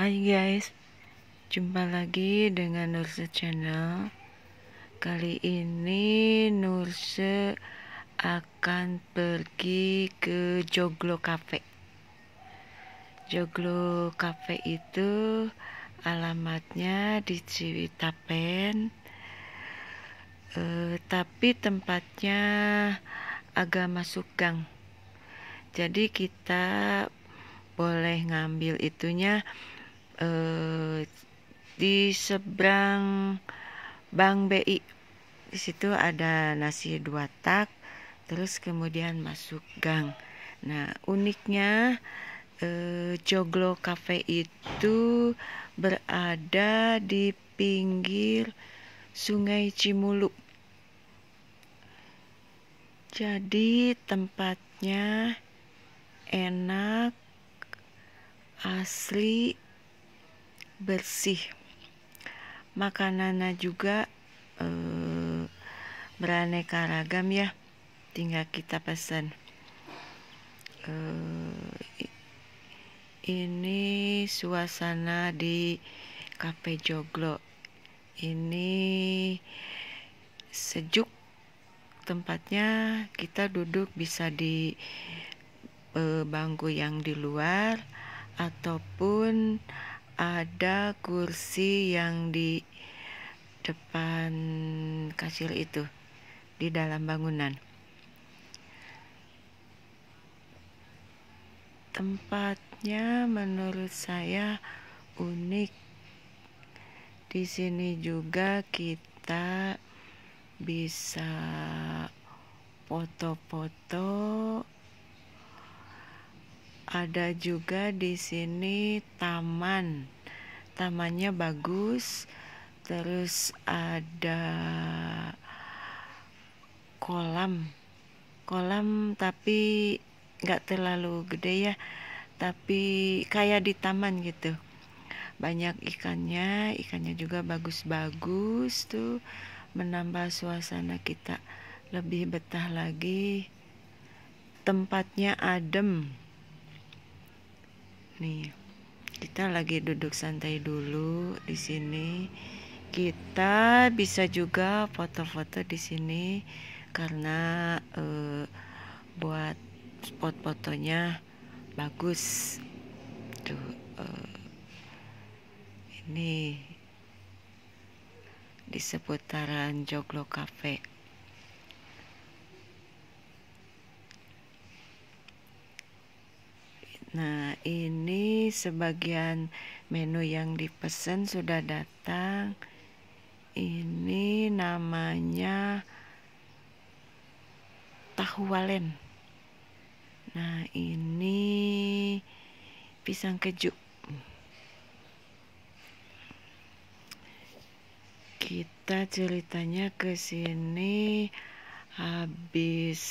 Hai guys, jumpa lagi dengan Nurse Channel. Kali ini Nurse akan pergi ke Joglo Cafe. Joglo Cafe itu alamatnya di Ciwitapen. E, eh, tapi tempatnya agak masuk gang. Jadi kita boleh ngambil itunya Eh, di seberang Bank BI di situ ada nasi dua tak terus kemudian masuk gang nah uniknya eh, Joglo Cafe itu berada di pinggir Sungai Cimulu jadi tempatnya enak asli bersih makanannya juga e, beraneka ragam ya tinggal kita pesan e, ini suasana di kafe Joglo ini sejuk tempatnya kita duduk bisa di e, bangku yang di luar ataupun ada kursi yang di depan kasir itu di dalam bangunan. Tempatnya menurut saya unik. Di sini juga kita bisa foto-foto ada juga di sini taman tamannya bagus terus ada kolam kolam tapi nggak terlalu gede ya tapi kayak di taman gitu banyak ikannya ikannya juga bagus-bagus tuh menambah suasana kita lebih betah lagi tempatnya adem nih kita lagi duduk santai dulu di sini kita bisa juga foto-foto di sini karena eh, buat spot fotonya bagus tuh eh, ini di seputaran Joglo Cafe nah ini sebagian menu yang dipesan sudah datang ini namanya tahu walen nah ini pisang keju kita ceritanya ke sini habis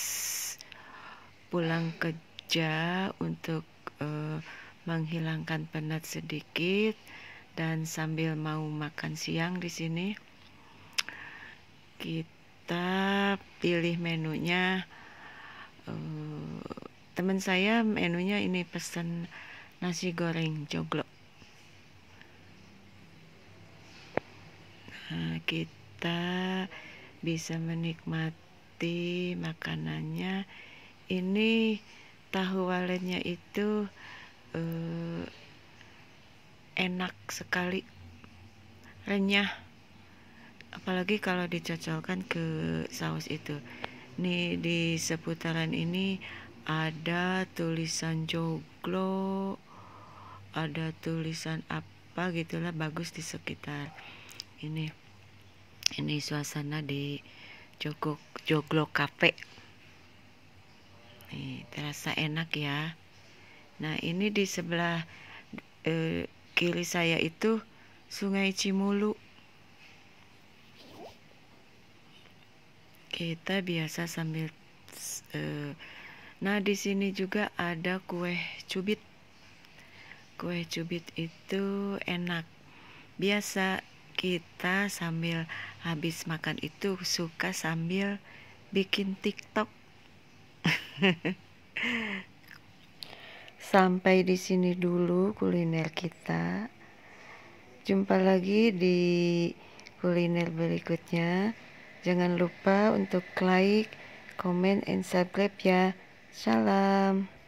pulang kerja untuk uh, menghilangkan penat sedikit dan sambil mau makan siang di sini kita pilih menunya eh, teman saya menunya ini pesan nasi goreng joglo nah, kita bisa menikmati makanannya ini tahu walennya itu eh, enak sekali renyah apalagi kalau dicocokkan ke saus itu nih di seputaran ini ada tulisan joglo ada tulisan apa gitulah bagus di sekitar ini ini suasana di jogok joglo Cafe. nih terasa enak ya Nah, ini di sebelah eh, kiri saya itu Sungai Cimulu. Kita biasa sambil eh, Nah, di sini juga ada kue cubit. Kue cubit itu enak. Biasa kita sambil habis makan itu suka sambil bikin TikTok. Sampai di sini dulu kuliner kita. Jumpa lagi di kuliner berikutnya. Jangan lupa untuk like, comment, and subscribe ya. Salam.